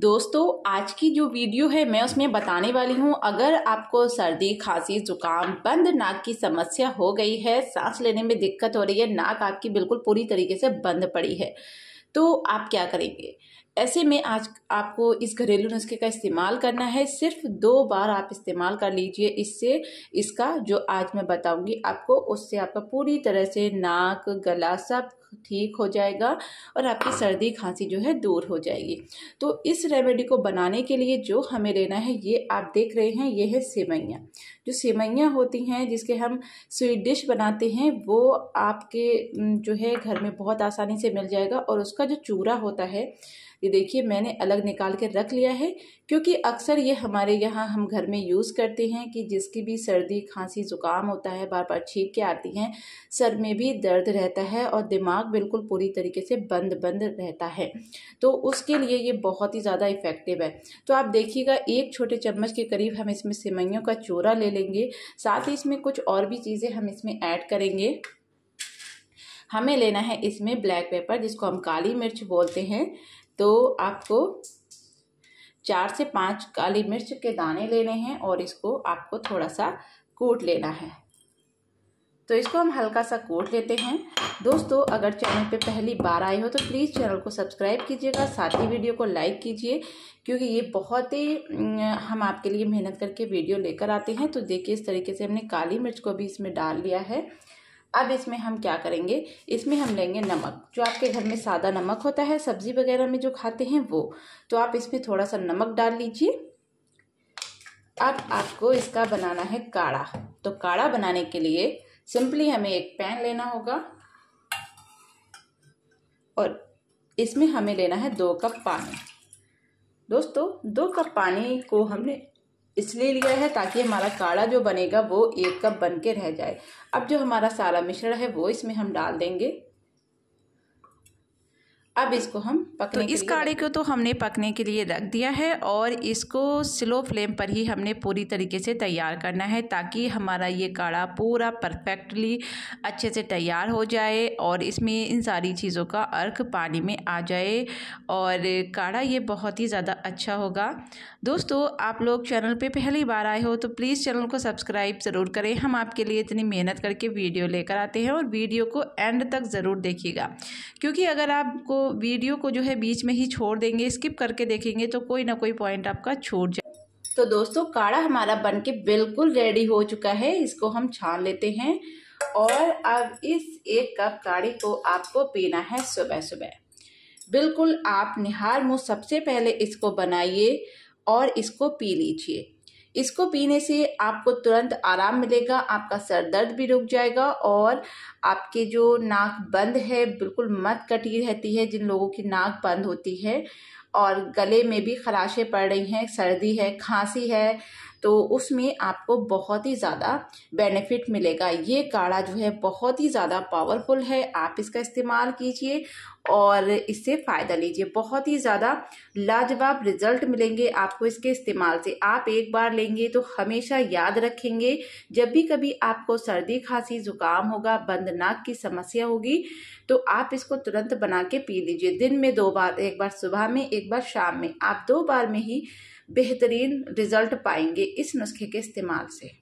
दोस्तों आज की जो वीडियो है मैं उसमें बताने वाली हूँ अगर आपको सर्दी खांसी जुकाम बंद नाक की समस्या हो गई है सांस लेने में दिक्कत हो रही है नाक आपकी बिल्कुल पूरी तरीके से बंद पड़ी है तो आप क्या करेंगे ऐसे में आज आपको इस घरेलू नुस्खे का इस्तेमाल करना है सिर्फ दो बार आप इस्तेमाल कर लीजिए इससे इसका जो आज मैं बताऊंगी आपको उससे आपका पूरी तरह से नाक गला सब ठीक हो जाएगा और आपकी सर्दी खांसी जो है दूर हो जाएगी तो इस रेमेडी को बनाने के लिए जो हमें लेना है ये आप देख रहे हैं ये है सेवैयाँ जो सेवैयाँ होती हैं जिसके हम स्वीट डिश बनाते हैं वो आपके जो है घर में बहुत आसानी से मिल जाएगा और उसका जो चूरा होता है ये देखिए मैंने अलग निकाल के रख लिया है क्योंकि अक्सर ये हमारे यहाँ हम घर में यूज़ करते हैं कि जिसकी भी सर्दी खांसी ज़ुकाम होता है बार बार छींक के आती हैं सर में भी दर्द रहता है और दिमाग दिमाग बिल्कुल पूरी तरीके से बंद बंद रहता है तो उसके लिए ये बहुत ही ज़्यादा इफेक्टिव है तो आप देखिएगा एक छोटे चम्मच के करीब हम इसमें सेवैयों का चूरा ले लेंगे साथ ही इसमें कुछ और भी चीज़ें हम इसमें ऐड करेंगे हमें लेना है इसमें ब्लैक पेपर जिसको हम काली मिर्च बोलते हैं तो आपको चार से पांच काली मिर्च के दाने लेने हैं और इसको आपको थोड़ा सा कूट लेना है तो इसको हम हल्का सा कोट लेते हैं दोस्तों अगर चैनल पे पहली बार आए हो तो प्लीज़ चैनल को सब्सक्राइब कीजिएगा साथ ही वीडियो को लाइक कीजिए क्योंकि ये बहुत ही हम आपके लिए मेहनत करके वीडियो लेकर आते हैं तो देखिए इस तरीके से हमने काली मिर्च को भी इसमें डाल लिया है अब इसमें हम क्या करेंगे इसमें हम लेंगे नमक जो आपके घर में सादा नमक होता है सब्जी वगैरह में जो खाते हैं वो तो आप इसमें थोड़ा सा नमक डाल लीजिए अब आपको इसका बनाना है काढ़ा तो काढ़ा बनाने के लिए सिंपली हमें एक पैन लेना होगा और इसमें हमें लेना है दो कप पानी दोस्तों दो कप पानी को हमने इसलिए लिया है ताकि हमारा काढ़ा जो बनेगा वो एक कप बन के रह जाए अब जो हमारा सारा मिश्रण है वो इसमें हम डाल देंगे अब इसको हम पकने तो इस काढ़े को तो हमने पकने के लिए रख दिया है और इसको स्लो फ्लेम पर ही हमने पूरी तरीके से तैयार करना है ताकि हमारा ये काढ़ा पूरा परफेक्टली अच्छे से तैयार हो जाए और इसमें इन सारी चीज़ों का अर्क पानी में आ जाए और काढ़ा ये बहुत ही ज़्यादा अच्छा होगा दोस्तों आप लोग चैनल पर पहली बार आए हो तो प्लीज़ चैनल को सब्सक्राइब ज़रूर करें हम आपके लिए इतनी मेहनत करके वीडियो लेकर आते हैं और वीडियो को एंड तक ज़रूर देखिएगा क्योंकि अगर आपको वीडियो को जो है बीच में ही छोड़ देंगे स्किप करके देखेंगे तो कोई ना कोई पॉइंट आपका छूट जाए तो दोस्तों काढ़ा हमारा बन के बिल्कुल रेडी हो चुका है इसको हम छान लेते हैं और अब इस एक कप काढ़े को आपको पीना है सुबह सुबह बिल्कुल आप निहार मुँह सबसे पहले इसको बनाइए और इसको पी लीजिए इसको पीने से आपको तुरंत आराम मिलेगा आपका सर दर्द भी रुक जाएगा और आपके जो नाक बंद है बिल्कुल मत कटी रहती है जिन लोगों की नाक बंद होती है और गले में भी खराशें पड़ रही हैं सर्दी है खांसी है तो उसमें आपको बहुत ही ज़्यादा बेनिफिट मिलेगा ये काढ़ा जो है बहुत ही ज़्यादा पावरफुल है आप इसका इस्तेमाल कीजिए और इससे फ़ायदा लीजिए बहुत ही ज़्यादा लाजवाब रिजल्ट मिलेंगे आपको इसके इस्तेमाल से आप एक बार लेंगे तो हमेशा याद रखेंगे जब भी कभी आपको सर्दी खांसी ज़ुकाम होगा बंद नाक की समस्या होगी तो आप इसको तुरंत बना के पी लीजिए दिन में दो बार एक बार सुबह में एक बार शाम में आप दो बार में ही बेहतरीन रिज़ल्ट पाएंगे इस नुस्खे के इस्तेमाल से